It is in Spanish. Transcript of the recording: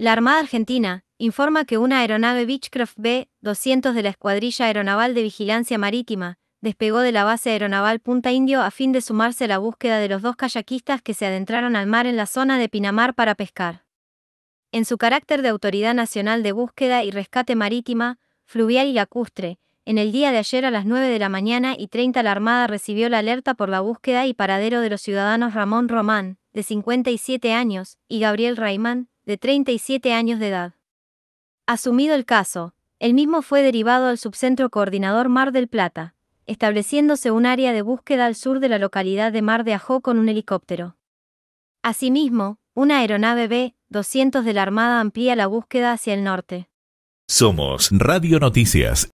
La Armada Argentina informa que una aeronave Beechcraft B-200 de la Escuadrilla Aeronaval de Vigilancia Marítima despegó de la base aeronaval Punta Indio a fin de sumarse a la búsqueda de los dos kayakistas que se adentraron al mar en la zona de Pinamar para pescar. En su carácter de Autoridad Nacional de Búsqueda y Rescate Marítima, Fluvial y Lacustre, en el día de ayer a las 9 de la mañana y 30 la Armada recibió la alerta por la búsqueda y paradero de los ciudadanos Ramón Román, de 57 años, y Gabriel Raimán, de 37 años de edad. Asumido el caso, el mismo fue derivado al subcentro coordinador Mar del Plata, estableciéndose un área de búsqueda al sur de la localidad de Mar de Ajó con un helicóptero. Asimismo, una aeronave B-200 de la Armada amplía la búsqueda hacia el norte. Somos Radio Noticias.